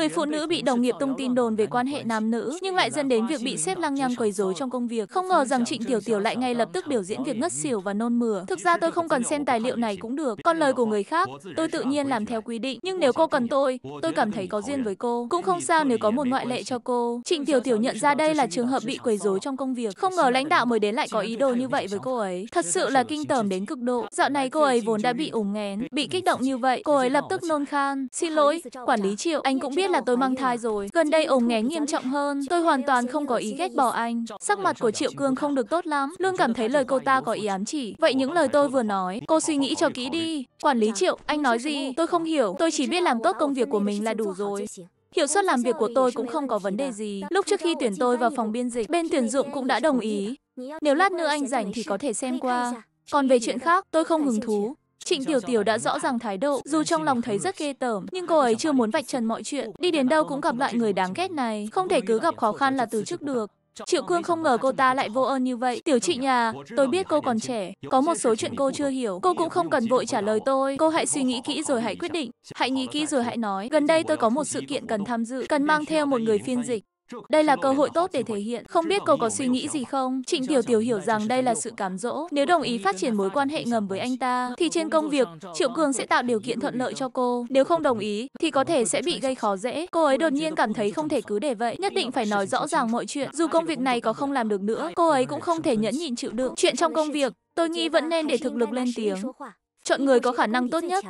Người phụ nữ bị đồng nghiệp tung tin đồn về quan hệ nam nữ nhưng lại dẫn đến việc bị xếp lăng nhăng quấy rối trong công việc. Không ngờ rằng Trịnh Tiểu Tiểu lại ngay lập tức biểu diễn việc ngất xỉu và nôn mửa. Thực ra tôi không cần xem tài liệu này cũng được, còn lời của người khác, tôi tự nhiên làm theo quy định. Nhưng nếu cô cần tôi, tôi cảm thấy có duyên với cô. Cũng không sao nếu có một ngoại lệ cho cô. Trịnh Tiểu Tiểu nhận ra đây là trường hợp bị quấy rối trong công việc. Không ngờ lãnh đạo mới đến lại có ý đồ như vậy với cô ấy. Thật sự là kinh tởm đến cực độ. Dạo này cô ấy vốn đã bị ủng nghén, bị kích động như vậy, cô ấy lập tức nôn khan. Xin lỗi, quản lý Triệu, anh cũng biết biết là tôi mang thai rồi. Gần đây ổng nghén nghiêm trọng hơn. Tôi hoàn toàn không có ý ghét bỏ anh. Sắc mặt của Triệu Cương không được tốt lắm. Lương cảm thấy lời cô ta có ý ám chỉ. Vậy những lời tôi vừa nói, cô suy nghĩ cho kỹ đi. Quản lý Triệu, anh nói gì? Tôi không hiểu. Tôi chỉ biết làm tốt công việc của mình là đủ rồi. Hiệu suất làm việc của tôi cũng không có vấn đề gì. Lúc trước khi tuyển tôi vào phòng biên dịch, bên tuyển dụng cũng đã đồng ý. Nếu lát nữa anh rảnh thì có thể xem qua. Còn về chuyện khác, tôi không hứng thú. Trịnh Tiểu Tiểu đã rõ ràng thái độ, dù trong lòng thấy rất ghê tởm, nhưng cô ấy chưa muốn vạch trần mọi chuyện. Đi đến đâu cũng gặp lại người đáng ghét này, không thể cứ gặp khó khăn là từ chức được. Triệu Cương không ngờ cô ta lại vô ơn như vậy. Tiểu chị nhà, tôi biết cô còn trẻ, có một số chuyện cô chưa hiểu. Cô cũng không cần vội trả lời tôi. Cô hãy suy nghĩ kỹ rồi hãy quyết định. Hãy nghĩ kỹ rồi hãy nói. Gần đây tôi có một sự kiện cần tham dự, cần mang theo một người phiên dịch. Đây là cơ hội tốt để thể hiện, không biết cô có suy nghĩ gì không? Trịnh Tiểu Tiểu hiểu rằng đây là sự cám dỗ. Nếu đồng ý phát triển mối quan hệ ngầm với anh ta, thì trên công việc, Triệu Cường sẽ tạo điều kiện thuận lợi cho cô. Nếu không đồng ý, thì có thể sẽ bị gây khó dễ. Cô ấy đột nhiên cảm thấy không thể cứ để vậy, nhất định phải nói rõ ràng mọi chuyện. Dù công việc này có không làm được nữa, cô ấy cũng không thể nhẫn nhịn chịu đựng. Chuyện trong công việc, tôi nghĩ vẫn nên để thực lực lên tiếng. Chọn người có khả năng tốt nhất.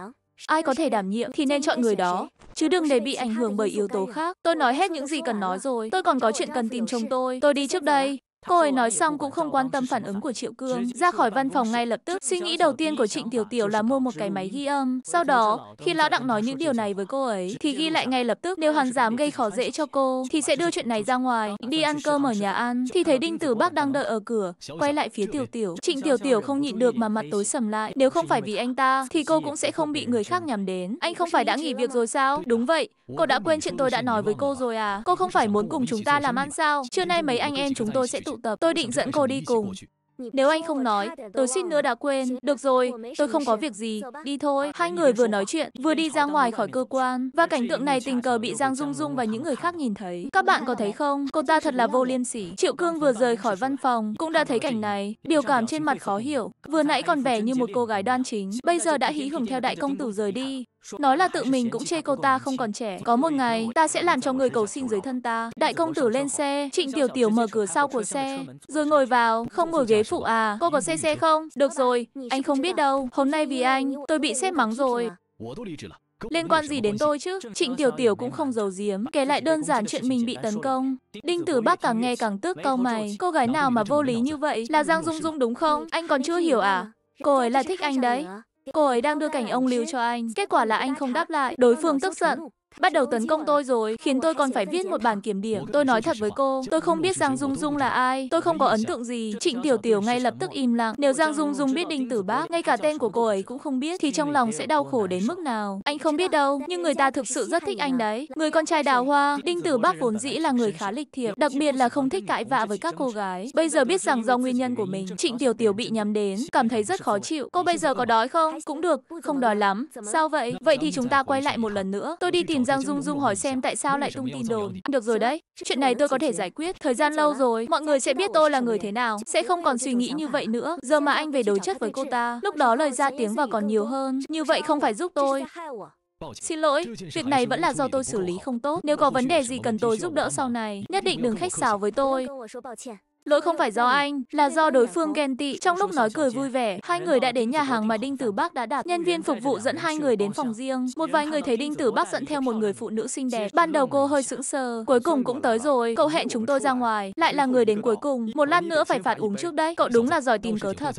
Ai có thể đảm nhiệm thì nên chọn người đó chứ đừng để bị ảnh hưởng bởi yếu tố khác. Tôi nói hết những gì cần nói rồi. Tôi còn có chuyện cần tìm chồng tôi. Tôi đi trước đây. Cô ấy nói xong cũng không quan tâm phản ứng của Triệu Cương, ra khỏi văn phòng ngay lập tức. Suy nghĩ đầu tiên của Trịnh Tiểu Tiểu là mua một cái máy ghi âm. Sau đó, khi Lão Đặng nói những điều này với cô ấy, thì ghi lại ngay lập tức. Nếu hắn dám gây khó dễ cho cô, thì sẽ đưa chuyện này ra ngoài. Đi ăn cơm ở nhà ăn, thì thấy Đinh Tử Bác đang đợi ở cửa, quay lại phía Tiểu Tiểu. Trịnh Tiểu Tiểu không nhịn được mà mặt tối sầm lại. Nếu không phải vì anh ta, thì cô cũng sẽ không bị người khác nhằm đến. Anh không phải đã nghỉ việc rồi sao? Đúng vậy, cô đã quên chuyện tôi đã nói với cô rồi à? Cô không phải muốn cùng chúng ta làm ăn sao? Trưa nay mấy anh em chúng tôi sẽ tụ tập. Tôi định dẫn cô đi cùng. Nếu anh không nói, tôi suýt nữa đã quên. Được rồi, tôi không có việc gì, đi thôi. Hai người vừa nói chuyện, vừa đi ra ngoài khỏi cơ quan. Và cảnh tượng này tình cờ bị Giang Dung Dung và những người khác nhìn thấy. Các bạn có thấy không, cô ta thật là vô liêm sỉ. Triệu Cương vừa rời khỏi văn phòng, cũng đã thấy cảnh này. Biểu cảm trên mặt khó hiểu. Vừa nãy còn vẻ như một cô gái đoan chính, bây giờ đã hí hưởng theo đại công tử rời đi. Nói là à, tự mình cũng chê cô ta không còn trẻ. Có một ngày, ta sẽ làm cho người cầu xin dưới thân ta. Đại công tử lên xe, trịnh tiểu tiểu mở cửa sau của xe, rồi ngồi vào, không ngồi ghế phụ à. Cô có xe xe không? Được rồi, anh không biết đâu. Hôm nay vì anh, tôi bị xét mắng rồi. Liên quan gì đến tôi chứ? Trịnh Tiểu Tiểu cũng không giấu giếm, kể lại đơn giản chuyện mình bị tấn công. Đinh Tử Bác càng nghe càng tức cau mày, cô gái nào mà vô lý như vậy? Là Giang Dung Dung đúng không? Anh còn chưa hiểu à? Cô ấy là thích anh đấy. Cô ấy đang đưa cảnh ông Lưu cho anh. Kết quả là anh không đáp lại. Đối phương tức giận bắt đầu tấn công tôi rồi, khiến tôi còn phải viết một bản kiểm điểm. Tôi nói thật với cô, tôi không biết Giang Dung Dung là ai, tôi không có ấn tượng gì. Trịnh Tiểu Tiểu ngay lập tức im lặng. Nếu Giang Dung Dung biết Đinh Tử Bác, ngay cả tên của cô ấy cũng không biết, thì trong lòng sẽ đau khổ đến mức nào. Anh không biết đâu, nhưng người ta thực sự rất thích anh đấy. Người con trai đào hoa, Đinh Tử Bác vốn dĩ là người khá lịch thiệp, đặc biệt là không thích cãi vã với các cô gái. Bây giờ biết rằng do nguyên nhân của mình, Trịnh Tiểu Tiểu bị nhắm đến, cảm thấy rất khó chịu. Cô bây giờ có đói không? Cũng được, không đói lắm. Sao vậy? Vậy thì chúng ta quay lại một lần nữa. Tôi đi tìm Nhìn Giang Dung Dung hỏi xem tại sao lại tung tin đồn. Được rồi đấy, chuyện này tôi có thể giải quyết. Thời gian lâu rồi, mọi người sẽ biết tôi là người thế nào, sẽ không còn suy nghĩ như vậy nữa. Giờ mà anh về đối chất với cô ta, lúc đó lời ra tiếng vào còn nhiều hơn. Như vậy không phải giúp tôi. Xin lỗi, việc này vẫn là do tôi xử lý không tốt. Nếu có vấn đề gì cần tôi giúp đỡ sau này, nhất định đừng khách sáo với tôi. Lỗi không phải do anh, là do đối phương ghen tị. Trong lúc nói cười vui vẻ, hai người đã đến nhà hàng mà Đinh Tử Bác đã đặt. Nhân viên phục vụ dẫn hai người đến phòng riêng. Một vài người thấy Đinh Tử Bác dẫn theo một người phụ nữ xinh đẹp. Ban đầu cô hơi sững sờ, cuối cùng cũng tới rồi. Cậu hẹn chúng tôi ra ngoài, lại là người đến cuối cùng. Một lát nữa phải phạt uống trước đây. Cậu đúng là giỏi tìm cớ thật.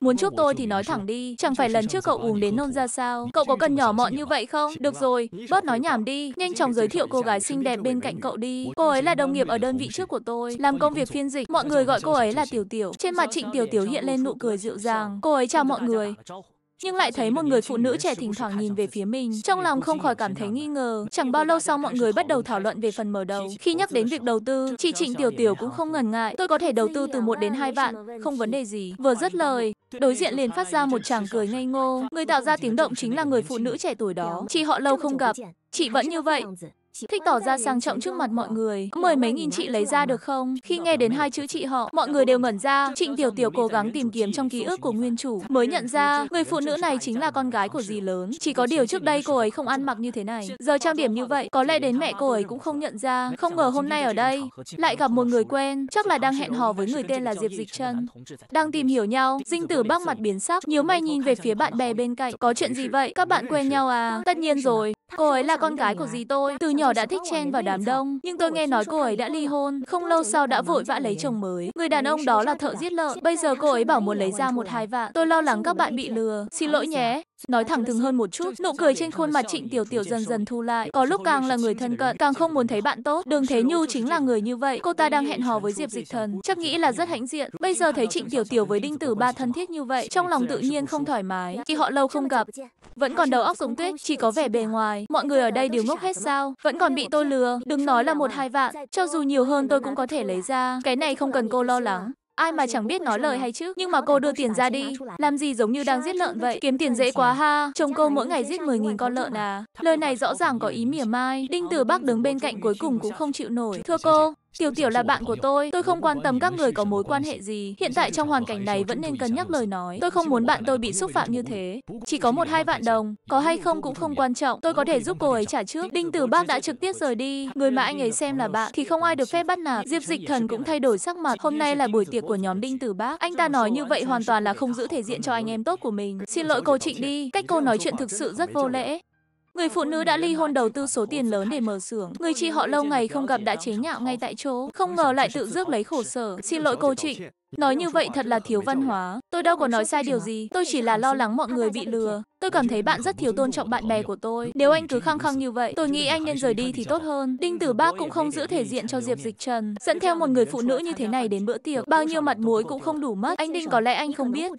Muốn chúc tôi thì nói thẳng đi, chẳng phải lần trước cậu uống đến nôn ra sao? Cậu có cần nhỏ mọn như vậy không? Được rồi, bớt nói nhảm đi, nhanh chóng giới thiệu cô gái xinh đẹp bên cạnh cậu đi. Cô ấy là đồng nghiệp ở đơn vị trước của tôi, làm công việc phiên dịch. Mọi người gọi cô ấy là Tiểu Tiểu. Trên mặt Trịnh Tiểu Tiểu hiện lên nụ cười dịu dàng. Cô ấy chào mọi người nhưng lại thấy một người phụ nữ trẻ thỉnh thoảng nhìn về phía mình. Trong lòng không khỏi cảm thấy nghi ngờ. Chẳng bao lâu sau mọi người bắt đầu thảo luận về phần mở đầu. Khi nhắc đến việc đầu tư, chị Trịnh Tiểu Tiểu cũng không ngần ngại. Tôi có thể đầu tư từ 1 đến 2 vạn, không vấn đề gì. Vừa dứt lời, đối diện liền phát ra một chàng cười ngây ngô. Người tạo ra tiếng động chính là người phụ nữ trẻ tuổi đó. Chị họ lâu không gặp, chị vẫn như vậy thích tỏ ra sang trọng trước mặt mọi người. Mười mấy nghìn chị lấy ra được không? Khi nghe đến hai chữ chị họ, mọi người đều ngẩn ra. Trịnh Tiểu Tiểu cố gắng tìm kiếm trong ký ức của nguyên chủ, mới nhận ra người phụ nữ này chính là con gái của dì lớn. Chỉ có điều trước đây cô ấy không ăn mặc như thế này, giờ trang điểm như vậy, có lẽ đến mẹ cô ấy cũng không nhận ra. Không ngờ hôm nay ở đây lại gặp một người quen, chắc là đang hẹn hò với người tên là Diệp Dịch Trân. Đang tìm hiểu nhau, Dinh Tử Bắc mặt biến sắc, nhíu mày nhìn về phía bạn bè bên cạnh. Có chuyện gì vậy? Các bạn quen nhau à? Tất nhiên rồi, Cô ấy là con gái của dì tôi, từ nhỏ đã thích chen vào đám đông, nhưng tôi nghe nói cô ấy đã ly hôn, không lâu sau đã vội vã lấy chồng mới. Người đàn ông đó là thợ giết lợn, bây giờ cô ấy bảo muốn lấy ra một hai vạn. Tôi lo lắng các bạn bị lừa, xin lỗi nhé. Nói thẳng thừng hơn một chút, nụ cười trên khuôn mặt Trịnh Tiểu Tiểu dần dần thu lại. Có lúc càng là người thân cận, càng không muốn thấy bạn tốt. Đường Thế Nhu chính là người như vậy. Cô ta đang hẹn hò với Diệp Dịch Thần, chắc nghĩ là rất hãnh diện. Bây giờ thấy Trịnh Tiểu Tiểu với Đinh Tử Ba thân thiết như vậy, trong lòng tự nhiên không thoải mái. Khi họ lâu không gặp, vẫn còn đầu óc giống tuyết, chỉ có vẻ bề ngoài. Mọi người ở đây đều ngốc hết sao? Vẫn còn bị tôi lừa. Đừng nói là một hai vạn, cho dù nhiều hơn tôi cũng có thể lấy ra. Cái này không cần cô lo lắng. Ai mà chẳng biết nói lời hay chứ Nhưng mà cô đưa tiền ra đi Làm gì giống như đang giết lợn vậy Kiếm tiền dễ quá ha Chồng cô mỗi ngày giết 10.000 con lợn à Lời này rõ ràng có ý mỉa mai Đinh Tử Bắc đứng bên cạnh cuối cùng cũng không chịu nổi Thưa cô Tiểu Tiểu là bạn của tôi, tôi không quan tâm các người có mối quan hệ gì. Hiện tại trong hoàn cảnh này vẫn nên cân nhắc lời nói. Tôi không muốn bạn tôi bị xúc phạm như thế. Chỉ có một hai vạn đồng, có hay không cũng không quan trọng. Tôi có thể giúp cô ấy trả trước. Đinh Tử Bác đã trực tiếp rời đi. Người mà anh ấy xem là bạn thì không ai được phép bắt nạt. Diệp Dịch Thần cũng thay đổi sắc mặt. Hôm nay là buổi tiệc của nhóm Đinh Tử Bác. Anh ta nói như vậy hoàn toàn là không giữ thể diện cho anh em tốt của mình. Xin lỗi cô Trịnh đi. Cách cô nói chuyện thực sự rất vô lễ. Người phụ nữ đã ly hôn đầu tư số tiền lớn để mở xưởng. Người chị họ lâu ngày không gặp đã chế nhạo ngay tại chỗ. Không ngờ lại tự rước lấy khổ sở. Xin lỗi cô chị. Nói như vậy thật là thiếu văn hóa. Tôi đâu có nói sai điều gì. Tôi chỉ là lo lắng mọi người bị lừa. Tôi cảm thấy bạn rất thiếu tôn trọng bạn bè của tôi. Nếu anh cứ khăng khăng như vậy, tôi nghĩ anh nên rời đi thì tốt hơn. Đinh Tử Bác cũng không giữ thể diện cho Diệp Dịch Trần. Dẫn theo một người phụ nữ như thế này đến bữa tiệc, bao nhiêu mặt muối cũng không đủ mất. Anh Đinh có lẽ anh không biết.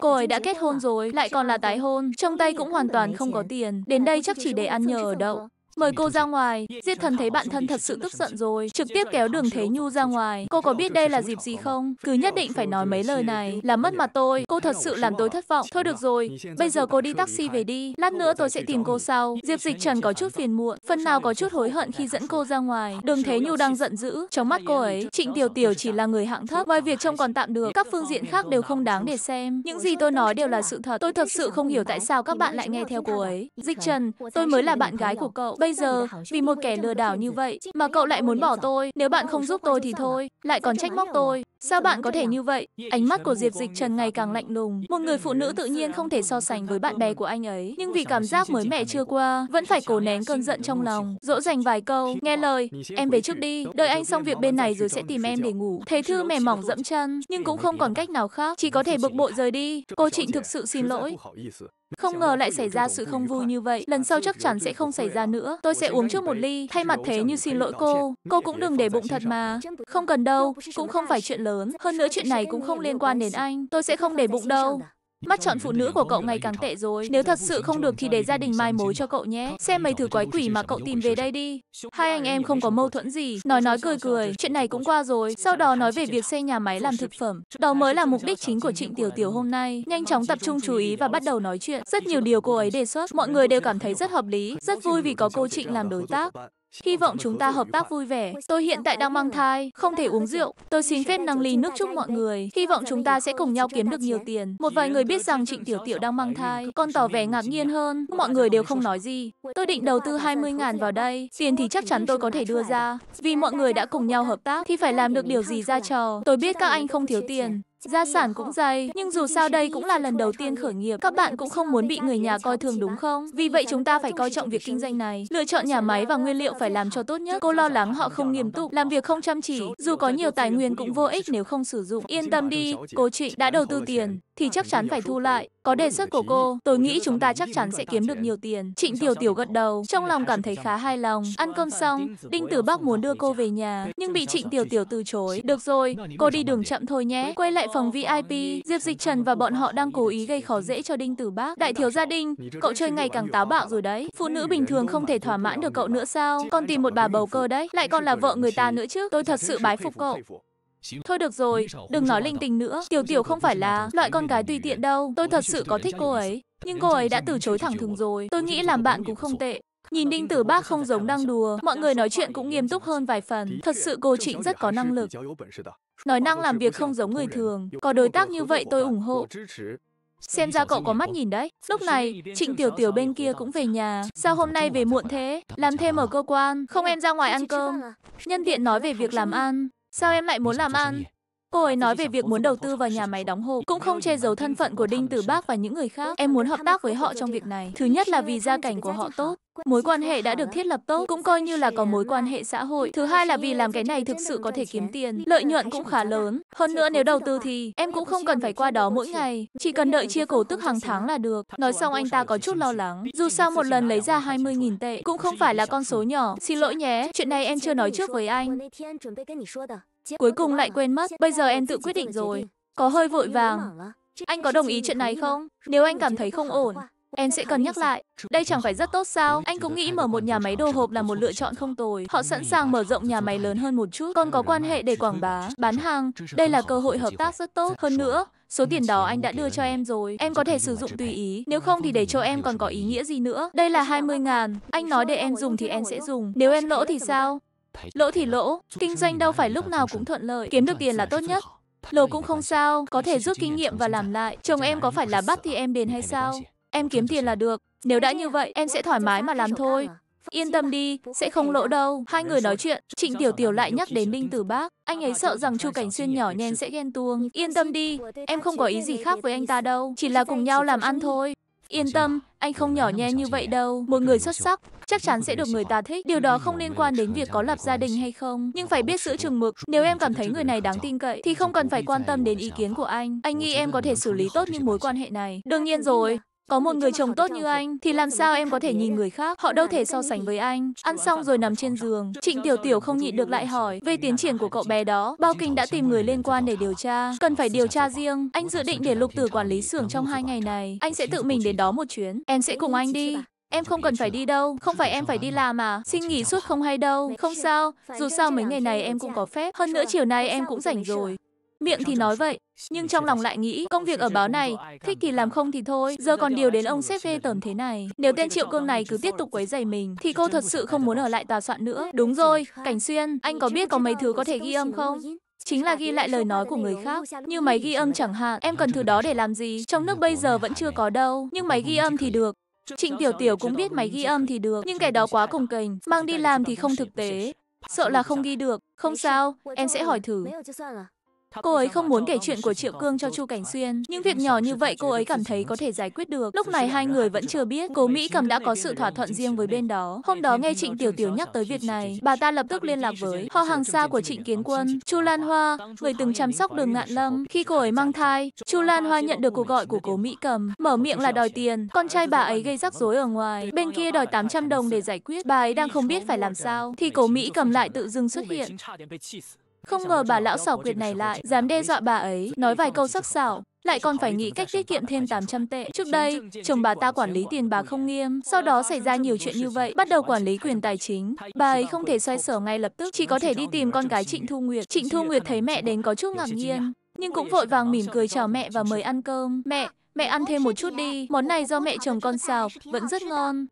Cô ấy đã kết hôn rồi, lại còn là tái hôn, trong tay cũng hoàn toàn không có tiền, đến đây chắc chỉ để ăn nhờ ở đậu. Mời cô ra ngoài. Diệt thần thấy bạn thân thật sự tức giận rồi, trực tiếp kéo đường Thế Nhu ra ngoài. Cô có biết đây là dịp gì không? Cứ nhất định phải nói mấy lời này, là mất mặt tôi. Cô thật sự làm tôi thất vọng. Thôi được rồi, bây giờ cô đi taxi về đi. Lát nữa tôi sẽ tìm cô sau. Diệp Dịch Trần có chút phiền muộn, phần nào có chút hối hận khi dẫn cô ra ngoài. Đường Thế Nhu đang giận dữ, trong mắt cô ấy, Trịnh Tiểu Tiểu chỉ là người hạng thấp, ngoài việc trông còn tạm được, các phương diện khác đều không đáng để xem. Những gì tôi nói đều là sự thật. Tôi thật sự không hiểu tại sao các bạn lại nghe theo cô ấy. Dịch Trần, tôi mới là bạn gái của cậu bây giờ, vì một kẻ lừa đảo như vậy mà cậu lại muốn bỏ tôi, nếu bạn không giúp tôi thì thôi, lại còn trách móc tôi. Sao bạn có thể như vậy? Ánh mắt của Diệp Dịch Trần ngày càng lạnh lùng. Một người phụ nữ tự nhiên không thể so sánh với bạn bè của anh ấy. Nhưng vì cảm giác mới mẻ chưa qua, vẫn phải cố nén cơn giận trong lòng. Dỗ dành vài câu, nghe lời, em về trước đi, đợi anh xong việc bên này rồi sẽ tìm em để ngủ. Thế Thư mềm mỏng dẫm chân, nhưng cũng không còn cách nào khác, chỉ có thể bực bội rời đi. Cô Trịnh thực sự xin lỗi. Không ngờ lại xảy ra sự không vui như vậy, lần sau chắc chắn sẽ không xảy ra nữa. Tôi sẽ uống trước một ly, thay mặt thế như xin lỗi cô. Cô cũng đừng để bụng thật mà. Không cần đâu, cũng không phải chuyện lớn. Hơn nữa chuyện này cũng không liên quan đến anh. Tôi sẽ không để bụng đâu. Mắt chọn phụ nữ của cậu ngày càng tệ rồi. Nếu thật sự không được thì để gia đình mai mối cho cậu nhé. Xem mấy thứ quái quỷ mà cậu tìm về đây đi. Hai anh em không có mâu thuẫn gì. Nói nói cười cười. Chuyện này cũng qua rồi. Sau đó nói về việc xây nhà máy làm thực phẩm. Đó mới là mục đích chính của Trịnh Tiểu Tiểu hôm nay. Nhanh chóng tập trung chú ý và bắt đầu nói chuyện. Rất nhiều điều cô ấy đề xuất. Mọi người đều cảm thấy rất hợp lý. Rất vui vì có cô Trịnh làm đối tác. Hy vọng chúng ta hợp tác vui vẻ. Tôi hiện tại đang mang thai, không thể uống rượu. Tôi xin phép nâng ly nước chúc mọi người. Hy vọng chúng ta sẽ cùng nhau kiếm được nhiều tiền. Một vài người biết rằng Trịnh Tiểu Tiểu đang mang thai, còn tỏ vẻ ngạc nhiên hơn. Mọi người đều không nói gì. Tôi định đầu tư 20 ngàn vào đây. Tiền thì chắc chắn tôi có thể đưa ra. Vì mọi người đã cùng nhau hợp tác thì phải làm được điều gì ra trò. Tôi biết các anh không thiếu tiền gia sản cũng dày, nhưng dù sao đây cũng là lần đầu tiên khởi nghiệp. Các bạn cũng không muốn bị người nhà coi thường đúng không? Vì vậy chúng ta phải coi trọng việc kinh doanh này, lựa chọn nhà máy và nguyên liệu phải làm cho tốt nhất. Cô lo lắng họ không nghiêm túc, làm việc không chăm chỉ, dù có nhiều tài nguyên cũng vô ích nếu không sử dụng. Yên tâm đi, cô chị đã đầu tư tiền, thì chắc chắn phải thu lại. Có đề xuất của cô, tôi nghĩ chúng ta chắc chắn sẽ kiếm được nhiều tiền. Trịnh Tiểu Tiểu gật đầu, trong lòng cảm thấy khá hài lòng. Ăn cơm xong, Đinh Tử Bắc muốn đưa cô về nhà, nhưng bị Trịnh Tiểu Tiểu từ chối. Được rồi, cô đi đường chậm thôi nhé. Quay lại phòng VIP, Diệp Dịch Trần và bọn họ đang cố ý gây khó dễ cho Đinh Tử Bắc. Đại thiếu gia Đinh, cậu chơi ngày càng táo bạo rồi đấy. Phụ nữ bình thường không thể thỏa mãn được cậu nữa sao? Còn tìm một bà bầu cơ đấy, lại còn là vợ người ta nữa chứ. Tôi thật sự bái phục cậu. Thôi được rồi, đừng nói linh tinh nữa. Tiểu Tiểu không phải là loại con gái tùy tiện đâu. Tôi thật sự có thích cô ấy. Nhưng cô ấy đã từ chối thẳng thừng rồi. Tôi nghĩ làm bạn cũng không tệ. Nhìn Đinh Tử Bác không giống đang đùa, mọi người nói chuyện cũng nghiêm túc hơn vài phần. Thật sự cô Trịnh rất có năng lực. Nói năng làm việc không giống người thường. Có đối tác như vậy tôi ủng hộ. Xem ra cậu có mắt nhìn đấy. Lúc này, Trịnh Tiểu Tiểu bên kia cũng về nhà. Sao hôm nay về muộn thế? Làm thêm ở cơ quan, không em ra ngoài ăn cơm. Nhân tiện nói về việc làm ăn. Sao em lại muốn làm ăn? Cô ấy nói về việc muốn đầu tư vào nhà máy đóng hộp, cũng không che giấu thân phận của Đinh Tử Bác và những người khác. Em muốn hợp tác với họ trong việc này. Thứ nhất là vì gia cảnh của họ tốt, mối quan hệ đã được thiết lập tốt, cũng coi như là có mối quan hệ xã hội. Thứ hai là vì làm cái này thực sự có thể kiếm tiền, lợi nhuận cũng khá lớn. Hơn nữa nếu đầu tư thì em cũng không cần phải qua đó mỗi ngày, chỉ cần đợi chia cổ tức hàng tháng là được. Nói xong anh ta có chút lo lắng, dù sao một lần lấy ra 20.000 tệ cũng không phải là con số nhỏ. Xin lỗi nhé, chuyện này em chưa nói trước với anh. Cuối cùng lại quên mất, bây giờ em tự quyết định rồi. Có hơi vội vàng. Anh có đồng ý chuyện này không? Nếu anh cảm thấy không ổn, em sẽ cân nhắc lại. Đây chẳng phải rất tốt sao? Anh cũng nghĩ mở một nhà máy đồ hộp là một lựa chọn không tồi. Họ sẵn sàng mở rộng nhà máy lớn hơn một chút, còn có quan hệ để quảng bá, bán hàng. Đây là cơ hội hợp tác rất tốt. Hơn nữa, số tiền đó anh đã đưa cho em rồi. Em có thể sử dụng tùy ý, nếu không thì để cho em còn có ý nghĩa gì nữa. Đây là 20 ngàn. Anh nói để em dùng thì em sẽ dùng. Nếu em lỗ thì sao? Lỗ thì lỗ, kinh doanh đâu phải lúc nào cũng thuận lợi, kiếm được tiền là tốt nhất. Lỗ cũng không sao, có thể rút kinh nghiệm và làm lại. Chồng em có phải là bắt thì em đền hay sao? Em kiếm tiền là được. Nếu đã như vậy, em sẽ thoải mái mà làm thôi. Yên tâm đi, sẽ không lỗ đâu. Hai người nói chuyện, Trịnh Tiểu Tiểu lại nhắc đến Ninh Tử Bác. Anh ấy sợ rằng Chu Cảnh Xuyên nhỏ nhen sẽ ghen tuông. Yên tâm đi, em không có ý gì khác với anh ta đâu, chỉ là cùng nhau làm ăn thôi. Yên tâm, anh không nhỏ nhen như vậy đâu. Một người xuất sắc, chắc chắn sẽ được người ta thích. Điều đó không liên quan đến việc có lập gia đình hay không, nhưng phải biết giữ chừng mực. Nếu em cảm thấy người này đáng tin cậy, thì không cần phải quan tâm đến ý kiến của anh. Anh nghĩ em có thể xử lý tốt những mối quan hệ này. Đương nhiên rồi, có một người chồng tốt như anh thì làm sao em có thể nhìn người khác? Họ đâu thể so sánh với anh. Ăn xong rồi nằm trên giường, Trịnh Tiểu Tiểu không nhịn được lại hỏi về tiến triển của cậu bé đó. Bao Kinh đã tìm người liên quan để điều tra, cần phải điều tra riêng. Anh dự định để Lục Tử quản lý xưởng trong hai ngày này. Anh sẽ tự mình đến đó một chuyến. Em sẽ cùng anh đi. Em không cần phải đi đâu, không phải em phải đi làm à, xin nghỉ suốt không hay đâu, không sao, dù sao mấy ngày này em cũng có phép, hơn nữa chiều nay em cũng rảnh rồi, Miệng thì nói vậy, nhưng trong lòng lại nghĩ công việc ở báo này, thích thì làm không thì thôi, giờ còn điều đến ông sếp ghê tởm thế này. Nếu tên Triệu Cương này cứ tiếp tục quấy giày mình, thì cô thật sự không muốn ở lại tòa soạn nữa. Đúng rồi, Cảnh Xuyên, anh có biết có mấy thứ có thể ghi âm không? chính là ghi lại lời nói của người khác như máy ghi âm chẳng hạn em cần thứ đó để làm gì trong nước bây giờ vẫn chưa có đâu nhưng máy ghi âm thì được trịnh tiểu tiểu cũng biết máy ghi âm thì được nhưng cái đó quá cồng kềnh mang đi làm thì không thực tế sợ là không ghi được không sao em sẽ hỏi thử Cô ấy không muốn kể chuyện của Triệu Cương cho Chu Cảnh Xuyên, nhưng việc nhỏ như vậy cô ấy cảm thấy có thể giải quyết được. Lúc này hai người vẫn chưa biết, Cố Mỹ Cầm đã có sự thỏa thuận riêng với bên đó. Hôm đó nghe Trịnh Tiểu Tiểu nhắc tới việc này, bà ta lập tức liên lạc với họ hàng xa của Trịnh Kiến Quân, Chu Lan Hoa, người từng chăm sóc Đường Ngạn Lâm. Khi cô ấy mang thai, Chu Lan Hoa nhận được cuộc gọi của Cố Mỹ Cầm, mở miệng là đòi tiền, con trai bà ấy gây rắc rối ở ngoài, bên kia đòi 800 đồng để giải quyết, bà ấy đang không biết phải làm sao, thì Cố Mỹ Cầm lại tự dưng xuất hiện. Không ngờ bà lão xảo quyệt này lại, dám đe dọa bà ấy, nói vài câu sắc sảo lại còn phải nghĩ cách tiết kiệm thêm 800 tệ. Trước đây, chồng bà ta quản lý tiền bà không nghiêm, sau đó xảy ra nhiều chuyện như vậy, bắt đầu quản lý quyền tài chính. Bà ấy không thể xoay sở ngay lập tức, chỉ có thể đi tìm con gái Trịnh Thu Nguyệt. Trịnh Thu Nguyệt thấy mẹ đến có chút ngạc nhiên, nhưng cũng vội vàng mỉm cười chào mẹ và mời ăn cơm. Mẹ, mẹ ăn thêm một chút đi, món này do mẹ chồng con xào, vẫn rất ngon.